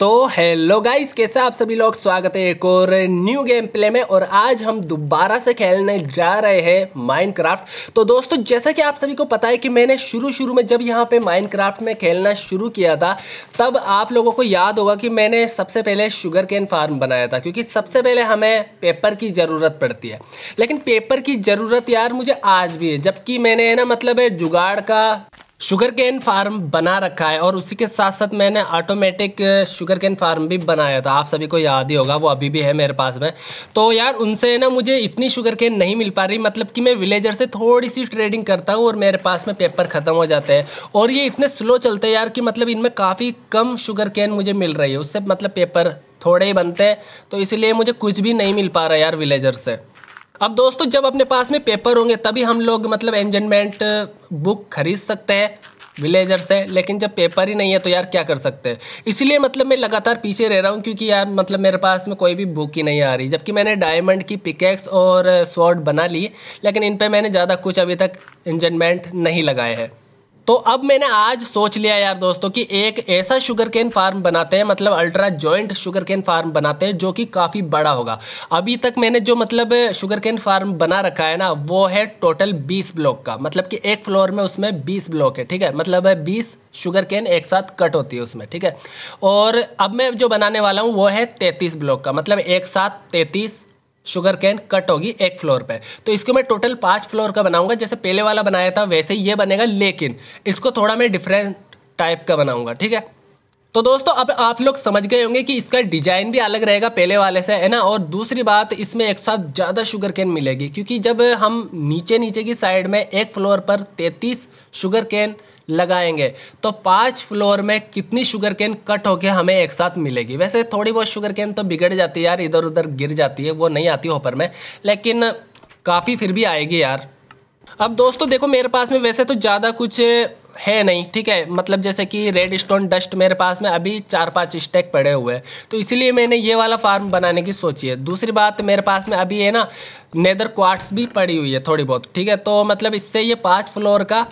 तो hello guys कैसे आप सभी लोग स्वागत है एक और न्यू गेम प्ले में और आज हम दोबारा से खेलने जा रहे हैं माइनक्राफ्ट तो दोस्तों जैसा कि आप सभी को पता है कि मैंने शुरू शुरू में जब यहाँ पे माइनक्राफ्ट में खेलना शुरू किया था तब आप लोगों को याद होगा कि मैंने सबसे पहले शुगर कैन फार्म बनाया था क्योंकि सबसे पहले हमें पेपर की ज़रूरत पड़ती है लेकिन पेपर की ज़रूरत यार मुझे आज भी है जबकि मैंने ना मतलब है जुगाड़ का शुगर कैन फार्म बना रखा है और उसी के साथ साथ मैंने ऑटोमेटिक शुगर कैन फार्म भी बनाया था आप सभी को याद ही होगा वो अभी भी है मेरे पास में तो यार उनसे ना मुझे इतनी शुगर कैन नहीं मिल पा रही मतलब कि मैं विलेजर से थोड़ी सी ट्रेडिंग करता हूँ और मेरे पास में पेपर ख़त्म हो जाते हैं और ये इतने स्लो चलते हैं यार कि मतलब इनमें काफ़ी कम शुगर कैन मुझे मिल रही है उससे मतलब पेपर थोड़े ही बनते हैं तो इसलिए मुझे कुछ भी नहीं मिल पा रहा यार विलेजर से अब दोस्तों जब अपने पास में पेपर होंगे तभी हम लोग मतलब एंजनमेंट बुक uh, खरीद सकते हैं विलेजर से लेकिन जब पेपर ही नहीं है तो यार क्या कर सकते हैं इसलिए मतलब मैं लगातार पीछे रह रहा हूँ क्योंकि यार मतलब मेरे पास में कोई भी बुक ही नहीं आ रही जबकि मैंने डायमंड की पिकेक्स और स्वॉर्ड uh, बना ली लेकिन इन पर मैंने ज़्यादा कुछ अभी तक इंजनमेंट नहीं लगाए हैं तो अब मैंने आज सोच लिया यार दोस्तों कि एक ऐसा शुगर केन फार्म बनाते हैं मतलब ultra joint sugar cane farm बनाते हैं जो कि काफ़ी बड़ा होगा अभी तक मैंने जो मतलब शुगर केन फार्म बना रखा है ना वो है टोटल 20 ब्लॉक का मतलब कि एक फ्लोर में उसमें 20 ब्लॉक है ठीक है मतलब है बीस शुगर केन एक साथ कट होती है उसमें ठीक है और अब मैं जो बनाने वाला हूँ वो है तैंतीस ब्लॉक का मतलब एक साथ तैंतीस शुगर कैन कट होगी एक फ्लोर पे तो इसको मैं टोटल पांच फ्लोर का बनाऊंगा जैसे पहले वाला बनाया था वैसे ही ये बनेगा लेकिन इसको थोड़ा मैं डिफरेंट टाइप का बनाऊंगा ठीक है तो दोस्तों अब आप लोग समझ गए होंगे कि इसका डिजाइन भी अलग रहेगा पहले वाले से है ना और दूसरी बात इसमें एक साथ ज़्यादा शुगर कैन मिलेगी क्योंकि जब हम नीचे नीचे की साइड में एक फ्लोर पर 33 शुगर कैन लगाएंगे तो पाँच फ्लोर में कितनी शुगर केन कट होकर हमें एक साथ मिलेगी वैसे थोड़ी बहुत शुगर केन तो बिगड़ जाती है यार इधर उधर गिर जाती है वो नहीं आती होपर में लेकिन काफ़ी फिर भी आएगी यार अब दोस्तों देखो मेरे पास में वैसे तो ज़्यादा कुछ है नहीं ठीक है मतलब जैसे कि रेड स्टोन डस्ट मेरे पास में अभी चार पांच स्टैक पड़े हुए हैं तो इसीलिए मैंने ये वाला फार्म बनाने की सोची है दूसरी बात मेरे पास में अभी है ना नेदर क्वार्ट्स भी पड़ी हुई है थोड़ी बहुत ठीक है तो मतलब इससे ये पाँच फ्लोर का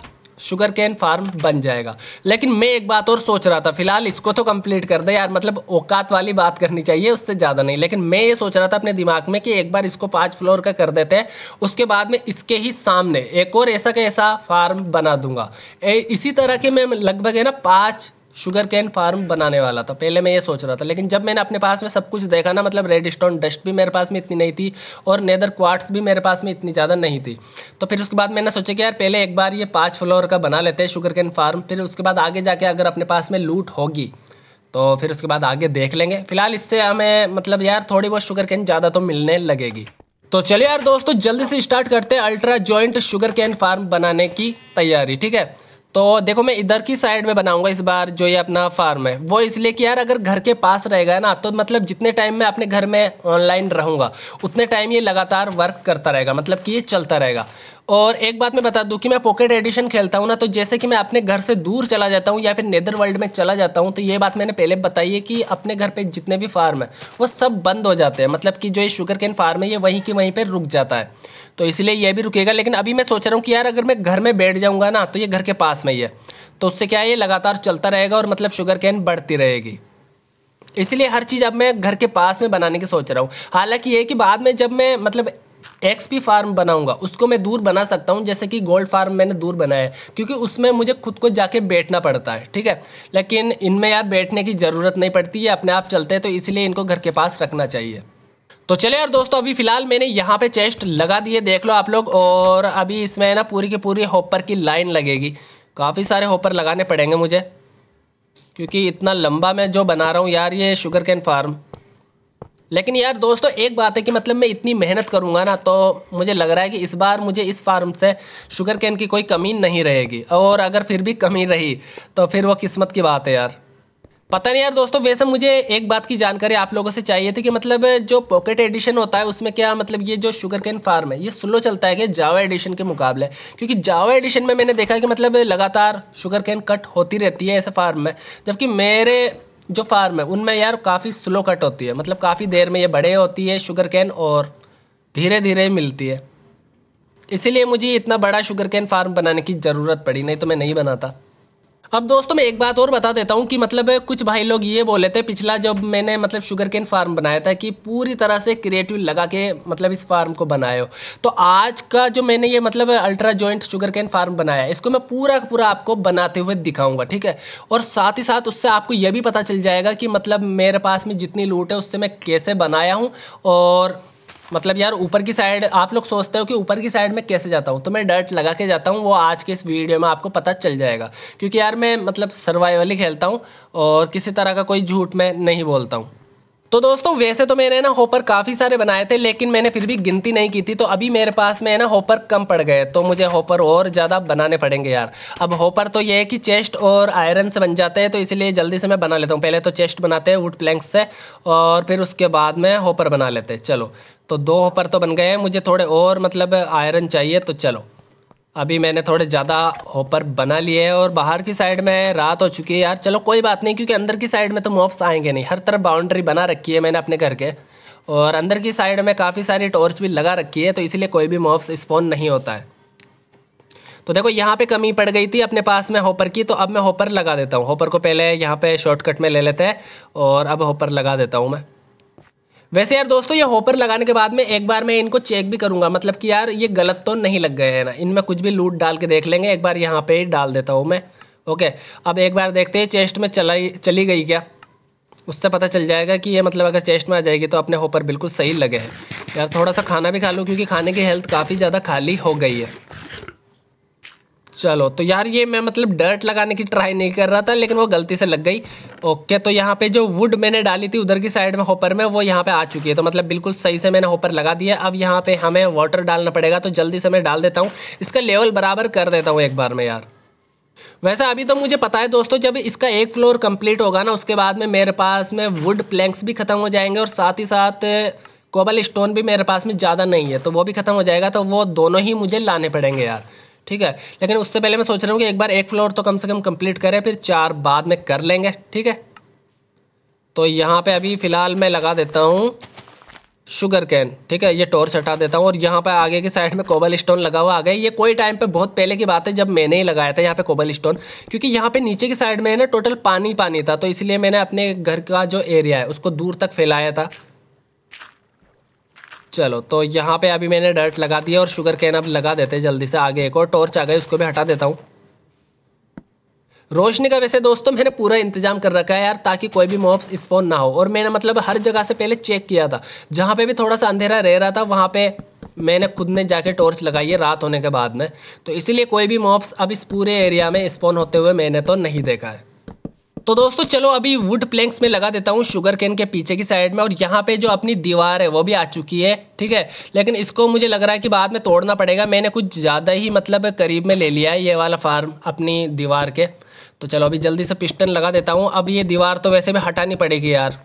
शुगर कैन फार्म बन जाएगा लेकिन मैं एक बात और सोच रहा था फिलहाल इसको तो कंप्लीट कर दे यार मतलब औकात वाली बात करनी चाहिए उससे ज़्यादा नहीं लेकिन मैं ये सोच रहा था अपने दिमाग में कि एक बार इसको पाँच फ्लोर का कर देते हैं उसके बाद में इसके ही सामने एक और ऐसा का ऐसा फार्म बना दूंगा ए, इसी तरह के मैं लगभग है ना पाँच शुगर कैन फार्म बनाने वाला था पहले मैं ये सोच रहा था लेकिन जब मैंने अपने पास में सब कुछ देखा ना मतलब रेड स्टोन डस्ट भी मेरे पास में इतनी नहीं थी और नेदर क्वार्ट्स भी मेरे पास में इतनी ज़्यादा नहीं थी तो फिर उसके बाद मैंने सोचा कि यार पहले एक बार ये पाँच फ्लोर का बना लेते हैं शुगर कैन फार्म फिर उसके बाद आगे जाके अगर अपने पास में लूट होगी तो फिर उसके बाद आगे देख लेंगे फिलहाल इससे हमें मतलब यार थोड़ी बहुत शुगर कैन ज़्यादा तो मिलने लगेगी तो चलिए यार दोस्तों जल्दी से स्टार्ट करते हैं ultra joint sugar cane farm बनाने की तैयारी ठीक है तो देखो मैं इधर की साइड में बनाऊंगा इस बार जो ये अपना फार्म है वो इसलिए कि यार अगर घर के पास रहेगा ना तो मतलब जितने टाइम मैं अपने घर में ऑनलाइन रहूँगा उतने टाइम ये लगातार वर्क करता रहेगा मतलब कि ये चलता रहेगा और एक बात मैं बता दूं कि मैं पॉकेट एडिशन खेलता हूँ ना तो जैसे कि मैं अपने घर से दूर चला जाता हूँ या फिर नेदर वर्ल्ड में चला जाता हूँ तो ये बात मैंने पहले बताई है कि अपने घर पे जितने भी फार्म है वो सब बंद हो जाते हैं मतलब कि जो ये शुगर कैन फार्म है ये वहीं की वहीं पर रुक जाता है तो इसलिए यह भी रुकेगा लेकिन अभी मैं सोच रहा हूँ कि यार अगर मैं घर में बैठ जाऊँगा ना तो ये घर के पास में ही है तो उससे क्या है ये लगातार चलता रहेगा और मतलब शुगर कैन बढ़ती रहेगी इसलिए हर चीज़ अब मैं घर के पास में बनाने की सोच रहा हूँ हालांकि ये कि बाद में जब मैं मतलब एक्स पी फार्म बनाऊंगा उसको मैं दूर बना सकता हूँ जैसे कि गोल्ड फार्म मैंने दूर बनाया है क्योंकि उसमें मुझे खुद को जाके बैठना पड़ता है ठीक है लेकिन इनमें यार बैठने की ज़रूरत नहीं पड़ती है अपने आप चलते हैं तो इसलिए इनको घर के पास रखना चाहिए तो चले यार दोस्तों अभी फिलहाल मैंने यहाँ पे चेस्ट लगा दिए देख लो आप लोग और अभी इसमें ना पूरी की पूरी होपर की लाइन लगेगी काफ़ी सारे होपर लगाने पड़ेंगे मुझे क्योंकि इतना लंबा मैं जो बना रहा हूँ यार ये शुगर कैन फार्म लेकिन यार दोस्तों एक बात है कि मतलब मैं इतनी मेहनत करूँगा ना तो मुझे लग रहा है कि इस बार मुझे इस फार्म से शुगर कैन की कोई कमी नहीं रहेगी और अगर फिर भी कमी रही तो फिर वो किस्मत की बात है यार पता नहीं यार दोस्तों वैसे मुझे एक बात की जानकारी आप लोगों से चाहिए थी कि मतलब जो पॉकेट एडिशन होता है उसमें क्या मतलब ये जो शुगर कैन फार्म है ये स्लो चलता है कि जावा एडिशन के मुकाबले क्योंकि जावा एडिशन में मैंने देखा है कि मतलब लगातार शुगर कैन कट होती रहती है ऐसे फार्म में जबकि मेरे जो फार्म है उनमें यार काफ़ी स्लो कट होती है मतलब काफ़ी देर में ये बड़े होती है शुगर कैन और धीरे धीरे मिलती है इसीलिए मुझे इतना बड़ा शुगर कैन फार्म बनाने की ज़रूरत पड़ी नहीं तो मैं नहीं बनाता अब दोस्तों मैं एक बात और बता देता हूँ कि मतलब कुछ भाई लोग ये बोले थे पिछला जब मैंने मतलब शुगर केन फार्म बनाया था कि पूरी तरह से क्रिएटिव लगा के मतलब इस फार्म को बनाए हो तो आज का जो मैंने ये मतलब ultra joint sugar cane farm बनाया है इसको मैं पूरा पूरा आपको बनाते हुए दिखाऊंगा ठीक है और साथ ही साथ उससे आपको यह भी पता चल जाएगा कि मतलब मेरे पास में जितनी लूट है उससे मैं कैसे बनाया हूँ और मतलब यार ऊपर की साइड आप लोग सोचते हो कि ऊपर की साइड में कैसे जाता हूँ तो मैं डर्ट लगा के जाता हूँ वो आज के इस वीडियो में आपको पता चल जाएगा क्योंकि यार मैं मतलब सर्वाइवली खेलता हूँ और किसी तरह का कोई झूठ मैं नहीं बोलता हूँ तो दोस्तों वैसे तो मैंने ना होपर काफ़ी सारे बनाए थे लेकिन मैंने फिर भी गिनती नहीं की थी तो अभी मेरे पास में है ना होपर कम पड़ गए तो मुझे होपर और ज़्यादा बनाने पड़ेंगे यार अब होपर तो ये है कि चेस्ट और आयरन से बन जाते हैं तो इसलिए जल्दी से मैं बना लेता हूँ पहले तो चेस्ट बनाते हैं वुड प्लैंक्स से और फिर उसके बाद में होपर बना लेते हैं चलो तो दो हॉपर तो बन गए हैं मुझे थोड़े और मतलब आयरन चाहिए तो चलो अभी मैंने थोड़े ज़्यादा हॉपर बना लिए हैं और बाहर की साइड में रात हो चुकी है यार चलो कोई बात नहीं क्योंकि अंदर की साइड में तो मॉप्स आएंगे नहीं हर तरफ बाउंड्री बना रखी है मैंने अपने घर के और अंदर की साइड में काफ़ी सारी टॉर्च भी लगा रखी है तो इसीलिए कोई भी मॉप्स स्पॉन नहीं होता है तो देखो यहाँ पे कमी पड़ गई थी अपने पास में होपर की तो अब मैं होपर लगा देता हूँ होपर को पहले यहाँ पे शॉर्टकट में ले लेते हैं और अब होपर लगा देता हूँ मैं वैसे यार दोस्तों ये होपर लगाने के बाद में एक बार मैं इनको चेक भी करूंगा मतलब कि यार ये गलत तो नहीं लग गए हैं ना इनमें कुछ भी लूट डाल के देख लेंगे एक बार यहाँ पे डाल देता हूँ मैं ओके अब एक बार देखते हैं चेस्ट में चला चली गई क्या उससे पता चल जाएगा कि ये मतलब अगर चेस्ट में आ जाएगी तो अपने होपर बिल्कुल सही लगे हैं यार थोड़ा सा खाना भी खा लूँ क्योंकि खाने की हेल्थ काफ़ी ज़्यादा खाली हो गई है चलो तो यार ये मैं मतलब डर्ट लगाने की ट्राई नहीं कर रहा था लेकिन वो गलती से लग गई ओके तो यहाँ पे जो वुड मैंने डाली थी उधर की साइड में होपर में वो यहाँ पे आ चुकी है तो मतलब बिल्कुल सही से मैंने होपर लगा दिया अब यहाँ पे हमें वाटर डालना पड़ेगा तो जल्दी से मैं डाल देता हूँ इसका लेवल बराबर कर देता हूँ एक बार में यार वैसे अभी तो मुझे पता है दोस्तों जब इसका एक फ्लोर कम्प्लीट होगा ना उसके बाद में मेरे पास में वुड प्लैंक्स भी ख़त्म हो जाएंगे और साथ ही साथ कोबल स्टोन भी मेरे पास में ज़्यादा नहीं है तो वो भी ख़त्म हो जाएगा तो वो दोनों ही मुझे लाने पड़ेंगे यार ठीक है लेकिन उससे पहले मैं सोच रहा हूँ कि एक बार एक फ्लोर तो कम से कम कंप्लीट करें फिर चार बाद में कर लेंगे ठीक है तो यहाँ पे अभी फ़िलहाल मैं लगा देता हूँ शुगर कैन ठीक है ये टॉर्च हटा देता हूँ और यहाँ पे आगे की साइड में कोबल स्टोन लगा हुआ आ गया ये कोई टाइम पे बहुत पहले की बात है जब मैंने ही लगाया था यहाँ पे कोबल स्टोन क्योंकि यहाँ पे नीचे की साइड में है ना टोटल पानी पानी था तो इसलिए मैंने अपने घर का जो एरिया है उसको दूर तक फैलाया था चलो तो यहाँ पे अभी मैंने डर्ट लगा दिया और शुगर कैन अब लगा देते हैं जल्दी से आगे एक और टॉर्च आ गई उसको भी हटा देता हूँ रोशनी का वैसे दोस्तों मैंने पूरा इंतजाम कर रखा है यार ताकि कोई भी मॉब्स स्पॉन ना हो और मैंने मतलब हर जगह से पहले चेक किया था जहाँ पे भी थोड़ा सा अंधेरा रह रहा था वहाँ पे मैंने खुद ने जाके टॉर्च लगाई है रात होने के बाद में तो इसीलिए कोई भी मॉब्स अब इस पूरे एरिया में स्पॉन होते हुए मैंने तो नहीं देखा है तो दोस्तों चलो अभी वुड प्लैंक्स में लगा देता हूँ शुगर केन के पीछे की साइड में और यहाँ पे जो अपनी दीवार है वो भी आ चुकी है ठीक है लेकिन इसको मुझे लग रहा है कि बाद में तोड़ना पड़ेगा मैंने कुछ ज़्यादा ही मतलब करीब में ले लिया है ये वाला फार्म अपनी दीवार के तो चलो अभी जल्दी से पिस्टन लगा देता हूँ अब ये दीवार तो वैसे भी हटानी पड़ेगी यार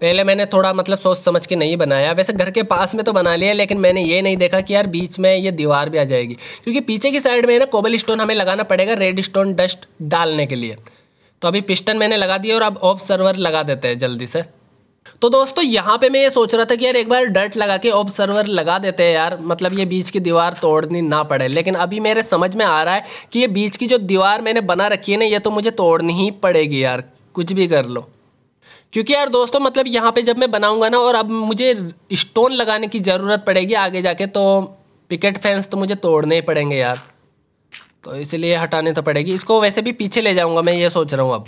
पहले मैंने थोड़ा मतलब सोच समझ के नहीं बनाया वैसे घर के पास में तो बना लिया लेकिन मैंने ये नहीं देखा कि यार बीच में ये दीवार भी आ जाएगी क्योंकि पीछे की साइड में ना कोबल स्टोन हमें लगाना पड़ेगा रेड स्टोन डस्ट डालने के लिए तो अभी पिस्टन मैंने लगा दिया और अब ऑफ सर्वर लगा देते हैं जल्दी से तो दोस्तों यहाँ पे मैं ये सोच रहा था कि यार एक बार डर्ट लगा के ऑफ सर्वर लगा देते हैं यार मतलब ये बीच की दीवार तोड़नी ना पड़े लेकिन अभी मेरे समझ में आ रहा है कि ये बीच की जो दीवार मैंने बना रखी है ना ये तो मुझे तोड़नी ही पड़ेगी यार कुछ भी कर लो क्योंकि यार दोस्तों मतलब यहाँ पे जब मैं बनाऊंगा ना और अब मुझे स्टोन लगाने की ज़रूरत पड़ेगी आगे जाके तो पिकेट फैंस तो मुझे तोड़ने ही पड़ेंगे यार तो इसलिए हटाने तो पड़ेगी इसको वैसे भी पीछे ले जाऊँगा मैं ये सोच रहा हूँ अब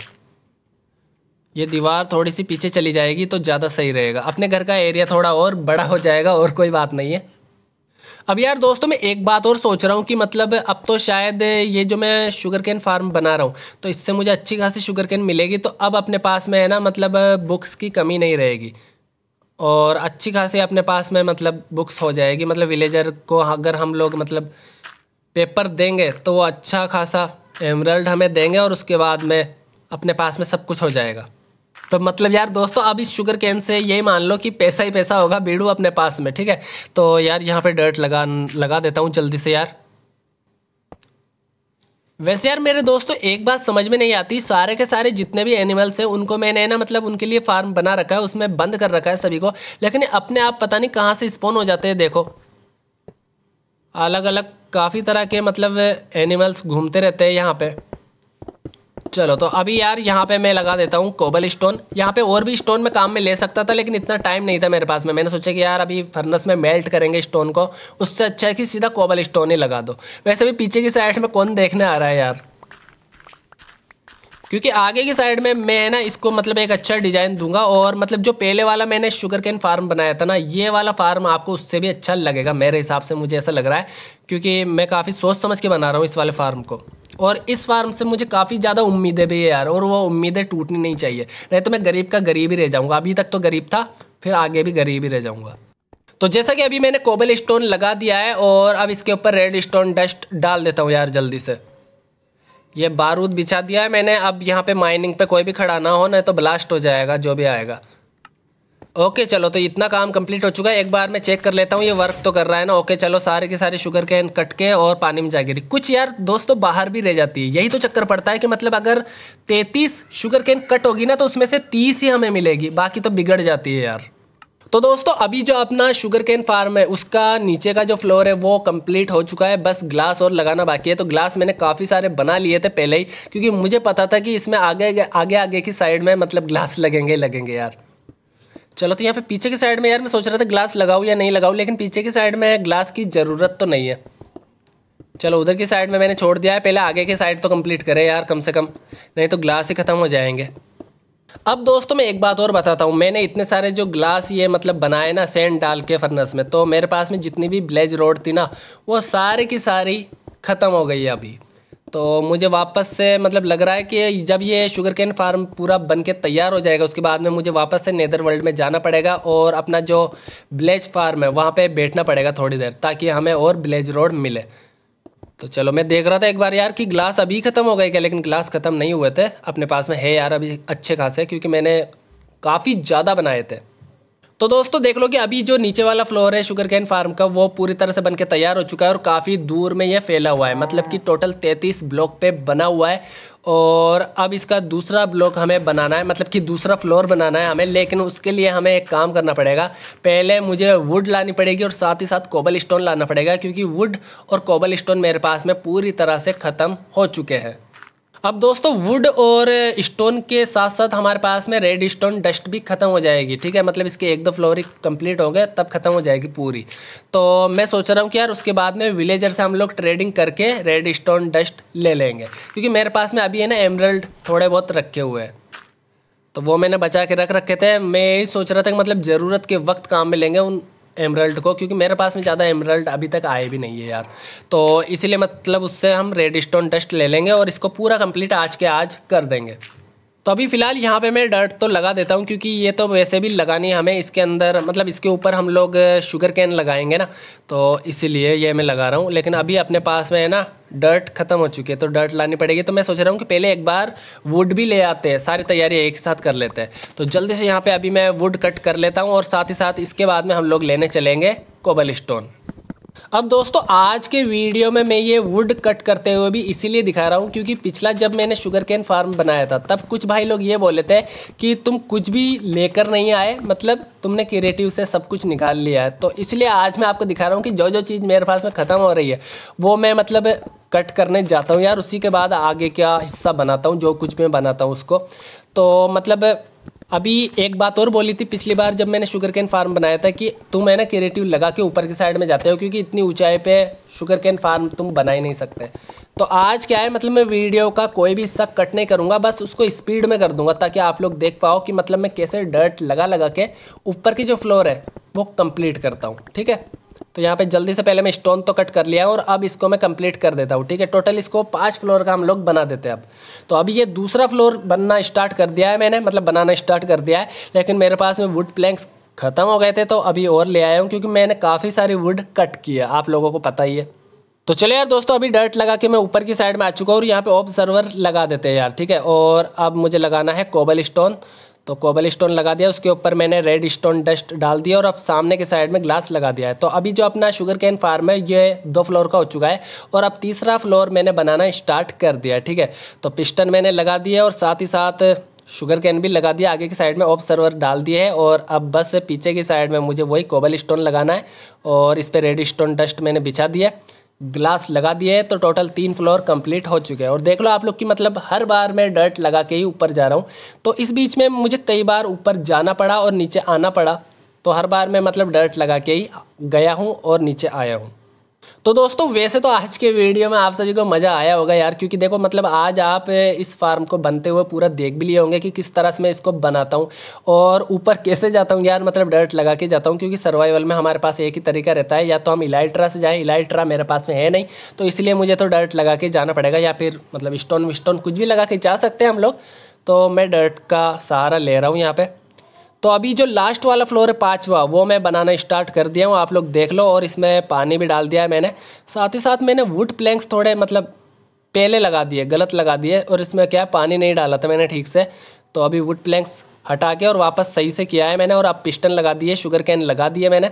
ये दीवार थोड़ी सी पीछे चली जाएगी तो ज़्यादा सही रहेगा अपने घर का एरिया थोड़ा और बड़ा हो जाएगा और कोई बात नहीं है अब यार दोस्तों मैं एक बात और सोच रहा हूँ कि मतलब अब तो शायद ये जो मैं शुगर कैन फार्म बना रहा हूँ तो इससे मुझे अच्छी खासी शुगर कैन मिलेगी तो अब अपने पास में है ना मतलब बुक्स की कमी नहीं रहेगी और अच्छी खासी अपने पास में मतलब बुक्स हो जाएगी मतलब विलेजर को अगर हम लोग मतलब पेपर देंगे तो वो अच्छा खासा एमरल्ड हमें देंगे और उसके बाद में अपने पास में सब कुछ हो जाएगा तो मतलब यार दोस्तों अब इस शुगर कैन से यही मान लो कि पैसा ही पैसा होगा बीड़ू अपने पास में ठीक है तो यार यहाँ पे डर्ट लगा लगा देता हूँ जल्दी से यार वैसे यार मेरे दोस्तों एक बात समझ में नहीं आती सारे के सारे जितने भी एनिमल्स हैं उनको मैंने ना मतलब उनके लिए फार्म बना रखा है उसमें बंद कर रखा है सभी को लेकिन अपने आप पता नहीं कहाँ से स्पोन हो जाते हैं देखो अलग अलग काफ़ी तरह के मतलब एनिमल्स घूमते रहते हैं यहाँ पे चलो तो अभी यार यहाँ पे मैं लगा देता हूँ कोबल स्टोन यहाँ पे और भी स्टोन मैं काम में ले सकता था लेकिन इतना टाइम नहीं था मेरे पास में मैंने सोचा कि यार अभी फर्नस में मेल्ट करेंगे स्टोन को उससे अच्छा है कि सीधा कोबल स्टोन ही लगा दो वैसे भी पीछे की साइड में कौन देखने आ रहा है यार क्योंकि आगे की साइड में मैं ना इसको मतलब एक अच्छा डिज़ाइन दूंगा और मतलब जो पहले वाला मैंने शुगर कैन फार्म बनाया था ना ये वाला फार्म आपको उससे भी अच्छा लगेगा मेरे हिसाब से मुझे ऐसा लग रहा है क्योंकि मैं काफ़ी सोच समझ के बना रहा हूँ इस वाले फार्म को और इस फार्म से मुझे काफ़ी ज़्यादा उम्मीदें भी है यार और वो उम्मीदें टूटनी नहीं चाहिए नहीं तो मैं गरीब का गरीब ही रह जाऊँगा अभी तक तो गरीब था फिर आगे भी गरीब ही रह जाऊँगा तो जैसा कि अभी मैंने कोबल स्टोन लगा दिया है और अब इसके ऊपर रेड स्टोन डस्ट डाल देता हूँ यार जल्दी से ये बारूद बिछा दिया है मैंने अब यहाँ पे माइनिंग पे कोई भी खड़ा ना हो ना तो ब्लास्ट हो जाएगा जो भी आएगा ओके चलो तो इतना काम कंप्लीट हो चुका है एक बार मैं चेक कर लेता हूँ ये वर्क तो कर रहा है ना ओके चलो सारे के सारे शुगर कैन कट के और पानी में जा गिरी कुछ यार दोस्तों तो बाहर भी रह जाती है यही तो चक्कर पड़ता है कि मतलब अगर 33 शुगर कैन कट होगी ना तो उसमें से 30 ही हमें मिलेगी बाकी तो बिगड़ जाती है यार तो दोस्तों अभी जो अपना शुगर केन फार्म है उसका नीचे का जो फ्लोर है वो कंप्लीट हो चुका है बस ग्लास और लगाना बाकी है तो ग्लास मैंने काफ़ी सारे बना लिए थे पहले ही क्योंकि मुझे पता था कि इसमें आगे आगे आगे की साइड में मतलब ग्लास लगेंगे लगेंगे यार चलो तो यहाँ पे पीछे की साइड में यार मैं सोच रहा था ग्लास लगाऊँ या नहीं लगाऊँ लेकिन पीछे की साइड में ग्लास की ज़रूरत तो नहीं है चलो उधर की साइड में मैंने छोड़ दिया है पहले आगे की साइड तो कंप्लीट करें यार कम से कम नहीं तो ग्लास ही ख़त्म हो जाएंगे अब दोस्तों मैं एक बात और बताता हूँ मैंने इतने सारे जो ग्लास ये मतलब बनाए ना सेंट डाल के फर्नस में तो मेरे पास में जितनी भी ब्लेज रोड थी ना वो सारी की सारी ख़त्म हो गई है अभी तो मुझे वापस से मतलब लग रहा है कि जब ये शुगर कैन फार्म पूरा बन के तैयार हो जाएगा उसके बाद में मुझे वापस से नेदर वर्ल्ड में जाना पड़ेगा और अपना जो ब्लेज फार्म है वहाँ पर बैठना पड़ेगा थोड़ी देर ताकि हमें और ब्लेज रोड मिले तो चलो मैं देख रहा था एक बार यार कि ग्लास अभी ख़त्म हो गए क्या लेकिन ग्लास ख़त्म नहीं हुए थे अपने पास में है यार अभी अच्छे खासे क्योंकि मैंने काफ़ी ज़्यादा बनाए थे तो दोस्तों देख लो कि अभी जो नीचे वाला फ्लोर है शुगर कैन फार्म का वो पूरी तरह से बनके तैयार हो चुका है और काफ़ी दूर में ये फैला हुआ है मतलब कि टोटल 33 ब्लॉक पे बना हुआ है और अब इसका दूसरा ब्लॉक हमें बनाना है मतलब कि दूसरा फ्लोर बनाना है हमें लेकिन उसके लिए हमें एक काम करना पड़ेगा पहले मुझे वुड लानी पड़ेगी और साथ ही साथ कोबल स्टोन लाना पड़ेगा क्योंकि वुड और कोबल स्टोन मेरे पास में पूरी तरह से ख़त्म हो चुके हैं अब दोस्तों वुड और स्टोन के साथ साथ हमारे पास में रेड स्टोन डस्ट भी ख़त्म हो जाएगी ठीक है मतलब इसके एक दो फ्लोर कंप्लीट हो गए तब ख़त्म हो जाएगी पूरी तो मैं सोच रहा हूँ कि यार उसके बाद में विलेजर से हम लोग ट्रेडिंग करके रेड स्टोन डस्ट ले लेंगे क्योंकि मेरे पास में अभी है ना एमरल्ड थोड़े बहुत रखे हुए हैं तो वो मैंने बचा के रख रखे थे मैं यही सोच रहा था कि मतलब ज़रूरत के वक्त काम में लेंगे उन एमरल्ड को क्योंकि मेरे पास में ज़्यादा एमरल्ड अभी तक आए भी नहीं है यार तो इसीलिए मतलब उससे हम रेड स्टोन डस्ट ले लेंगे और इसको पूरा कंप्लीट आज के आज कर देंगे तो अभी फ़िलहाल यहाँ पे मैं डर्ट तो लगा देता हूँ क्योंकि ये तो वैसे भी लगानी हमें इसके अंदर मतलब इसके ऊपर हम लोग शुगर कैन लगाएंगे ना तो इसीलिए ये मैं लगा रहा हूँ लेकिन अभी अपने पास में है ना डर्ट ख़त्म हो चुकी है तो डर्ट लानी पड़ेगी तो मैं सोच रहा हूँ कि पहले एक बार वुड भी ले आते हैं सारी तैयारी एक साथ कर लेते हैं तो जल्दी से यहाँ पर अभी मैं वुड कट कर लेता हूँ और साथ ही साथ इसके बाद में हम लोग लेने चलेंगे कोबल स्टोन अब दोस्तों आज के वीडियो में मैं ये वुड कट करते हुए भी इसीलिए दिखा रहा हूँ क्योंकि पिछला जब मैंने शुगर कैन फार्म बनाया था तब कुछ भाई लोग ये बोले थे कि तुम कुछ भी लेकर नहीं आए मतलब तुमने क्रिएटिव से सब कुछ निकाल लिया है तो इसलिए आज मैं आपको दिखा रहा हूँ कि जो जो चीज़ मेरे पास में ख़त्म हो रही है वो मैं मतलब कट करने जाता हूँ यार उसी के बाद आगे क्या हिस्सा बनाता हूँ जो कुछ मैं बनाता हूँ उसको तो मतलब अभी एक बात और बोली थी पिछली बार जब मैंने शुगर कैन फार्म बनाया था कि तुम है ना क्रिएटिव लगा के ऊपर की साइड में जाते हो क्योंकि इतनी ऊंचाई पे शुगर कैन फार्म तुम बना ही नहीं सकते तो आज क्या है मतलब मैं वीडियो का कोई भी हिस्सा कट नहीं करूँगा बस उसको स्पीड में कर दूंगा ताकि आप लोग देख पाओ कि मतलब मैं कैसे डर्ट लगा लगा के ऊपर की जो फ्लोर है वो कंप्लीट करता हूँ ठीक है तो यहाँ पे जल्दी से पहले मैं स्टोन तो कट कर लिया और अब इसको मैं कंप्लीट कर देता हूँ ठीक है टोटल इसको पाँच फ्लोर का हम लोग बना देते हैं अब तो अभी ये दूसरा फ्लोर बनना स्टार्ट कर दिया है मैंने मतलब बनाना स्टार्ट कर दिया है लेकिन मेरे पास में वुड प्लैंक्स ख़त्म हो गए थे तो अभी और ले आया हूँ क्योंकि मैंने काफ़ी सारी वुड कट की है आप लोगों को पता ही है तो चले यार दोस्तों अभी डर्ट लगा के मैं ऊपर की साइड में आ चुका हूँ और यहाँ पे ऑब्जर्वर लगा देते हैं यार ठीक है और अब मुझे लगाना है कोबल स्टोन तो कोबल स्टोन लगा दिया उसके ऊपर मैंने रेड स्टोन डस्ट डाल दिया और अब सामने के साइड में ग्लास लगा दिया है तो अभी जो अपना शुगर कैन फार्म है ये दो फ्लोर का हो चुका है और अब तीसरा फ्लोर मैंने बनाना स्टार्ट कर दिया है ठीक है तो पिस्टन मैंने लगा दिया और साथ ही साथ शुगर कैन भी लगा दिया आगे की साइड में ऑफ सर्वर डाल दिए है और अब बस पीछे की साइड में मुझे वही कोबल स्टोन लगाना है और इस पर रेड स्टोन डस्ट मैंने बिछा दिया ग्लास लगा दिया है तो टोटल तीन फ्लोर कंप्लीट हो चुके हैं और देख लो आप लोग की मतलब हर बार मैं डर्ट लगा के ही ऊपर जा रहा हूँ तो इस बीच में मुझे कई बार ऊपर जाना पड़ा और नीचे आना पड़ा तो हर बार मैं मतलब डर्ट लगा के ही गया हूँ और नीचे आया हूँ तो दोस्तों वैसे तो आज के वीडियो में आप सभी को मज़ा आया होगा यार क्योंकि देखो मतलब आज आप इस फार्म को बनते हुए पूरा देख भी लिए होंगे कि किस तरह से मैं इसको बनाता हूँ और ऊपर कैसे जाता हूँ यार मतलब डर्ट लगा के जाता हूँ क्योंकि सर्वाइवल में हमारे पास एक ही तरीका रहता है या तो हम इलाइट्रा से जाएँ इलाइट्रा मेरे पास में है नहीं तो इसलिए मुझे तो डर्ट लगा के जाना पड़ेगा या फिर मतलब स्टोन विस्टोन कुछ भी लगा के जा सकते हैं हम लोग तो मैं डर्ट का सहारा ले रहा हूँ यहाँ पर तो अभी जो लास्ट वाला फ्लोर है पाँचवा वो मैं बनाना स्टार्ट कर दिया हूँ आप लोग देख लो और इसमें पानी भी डाल दिया है मैंने साथ ही साथ मैंने वुड प्लैंक्स थोड़े मतलब पहले लगा दिए गलत लगा दिए और इसमें क्या पानी नहीं डाला था मैंने ठीक से तो अभी वुड प्लैंक्स हटा के और वापस सही से किया है मैंने और आप पिस्टन लगा दिए शुगर कैन लगा दिए मैंने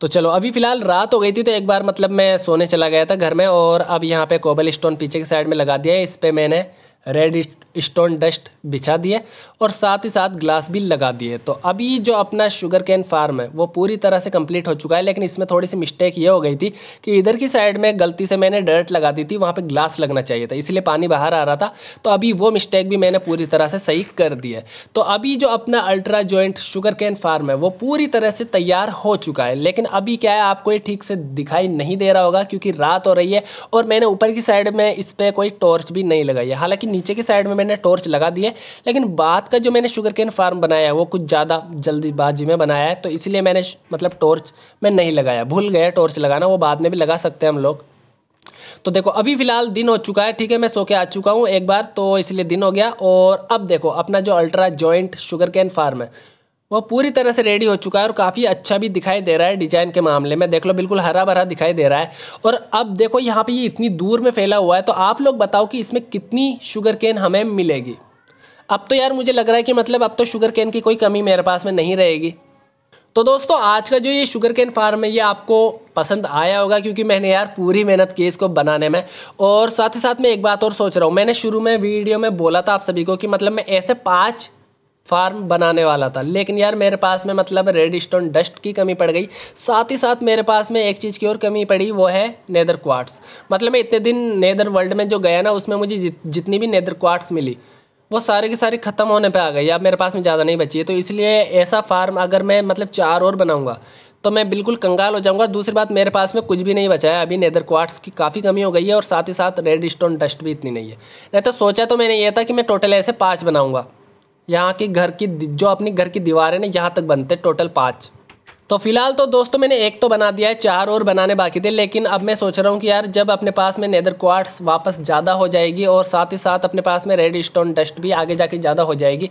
तो चलो अभी फ़िलहाल रात हो गई थी तो एक बार मतलब मैं सोने चला गया था घर में और अब यहाँ पे कोबल स्टोन पीछे की साइड में लगा दिया है इस पर मैंने रेड स्टोन डस्ट बिछा दिए और साथ ही साथ ग्लास भी लगा दिए तो अभी जो अपना शुगर कैन फार्म है वो पूरी तरह से कंप्लीट हो चुका है लेकिन इसमें थोड़ी सी मिस्टेक ये हो गई थी कि इधर की साइड में गलती से मैंने डर्ट लगा दी थी वहाँ पर ग्लास लगना चाहिए था इसलिए पानी बाहर आ रहा था तो अभी वो मिस्टेक भी मैंने पूरी तरह से सही कर दी है तो अभी जो अपना ultra joint sugar cane farm है वो पूरी तरह से तैयार हो चुका है लेकिन अभी क्या है आपको ये ठीक से दिखाई नहीं दे रहा होगा क्योंकि रात हो रही है और मैंने ऊपर की साइड में इस पर कोई टॉर्च भी नहीं लगाई है हालांकि नीचे की साइड में मैंने टॉर्च लगा दी है लेकिन बाद का जो मैंने शुगर केन फार्म बनाया है वो कुछ ज़्यादा जल्दीबाजी में बनाया है तो इसलिए मैंने मतलब टॉर्च में नहीं लगाया भूल गया टॉर्च लगाना वो बाद में भी लगा सकते हैं हम लोग तो देखो अभी फिलहाल दिन हो चुका है ठीक है मैं सो के आ चुका हूँ एक बार तो इसलिए दिन हो गया और अब देखो अपना जो ultra joint sugar cane farm है वह पूरी तरह से रेडी हो चुका है और काफ़ी अच्छा भी दिखाई दे रहा है डिजाइन के मामले में देख लो बिल्कुल हरा भरा दिखाई दे रहा है और अब देखो यहाँ पे ये इतनी दूर में फैला हुआ है तो आप लोग बताओ कि इसमें कितनी शुगर केन हमें मिलेगी अब तो यार मुझे लग रहा है कि मतलब अब तो शुगर केन की कोई कमी मेरे पास में नहीं रहेगी तो दोस्तों आज का जो ये शुगर केन फार्म है ये आपको पसंद आया होगा क्योंकि मैंने यार पूरी मेहनत की इसको बनाने में और साथ ही साथ मैं एक बात और सोच रहा हूँ मैंने शुरू में वीडियो में बोला था आप सभी को कि मतलब मैं ऐसे पाँच फार्म बनाने वाला था लेकिन यार मेरे पास में मतलब रेड स्टोन डस्ट की कमी पड़ गई साथ ही साथ मेरे पास में एक चीज़ की और कमी पड़ी वो है नेदर क्वार्ट्स मतलब मैं इतने दिन नेदर वर्ल्ड में जो गया ना उसमें मुझे जित, जितनी भी नेदर क्वार्ट्स मिली वो सारे की सारी ख़त्म होने पे आ गई अब मेरे पास में ज़्यादा नहीं बची है तो इसलिए ऐसा फार्म अगर मैं मतलब चार और बनाऊँगा तो मैं बिल्कुल कंगाल हो जाऊँगा दूसरी बात मेरे पास में कुछ भी नहीं बचा है अभी नेदर क्वार्ट्स की काफ़ी कमी हो गई है और साथ ही साथ रेड स्टोन डस्ट भी इतनी नहीं है नहीं तो सोचा तो मैंने ये था कि मैं टोटल ऐसे पाँच बनाऊँगा यहाँ के घर की जो अपनी घर की दीवारें ना यहाँ तक बनते टोटल पाँच तो फिलहाल तो दोस्तों मैंने एक तो बना दिया है चार और बनाने बाकी थे लेकिन अब मैं सोच रहा हूँ कि यार जब अपने पास में नेदर क्वार्ट्स वापस ज़्यादा हो जाएगी और साथ ही साथ अपने पास में रेड स्टोन डस्ट भी आगे जाके ज़्यादा हो जाएगी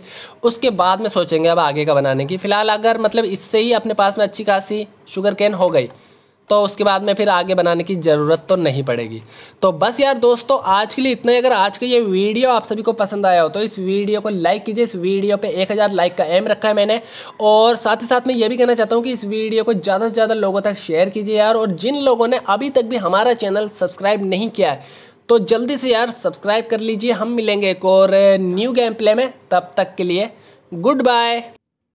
उसके बाद में सोचेंगे अब आगे का बनाने की फ़िलहाल अगर मतलब इससे ही अपने पास में अच्छी खासी शुगर कैन हो गई तो उसके बाद में फिर आगे बनाने की ज़रूरत तो नहीं पड़ेगी तो बस यार दोस्तों आज के लिए इतना ही अगर आज का ये वीडियो आप सभी को पसंद आया हो तो इस वीडियो को लाइक कीजिए इस वीडियो पे 1000 लाइक का एम रखा है मैंने और साथ ही साथ मैं ये भी कहना चाहता हूँ कि इस वीडियो को ज़्यादा से ज़्यादा लोगों तक शेयर कीजिए यार और जिन लोगों ने अभी तक भी हमारा चैनल सब्सक्राइब नहीं किया है तो जल्दी से यार सब्सक्राइब कर लीजिए हम मिलेंगे एक और न्यू गेम प्ले में तब तक के लिए गुड बाय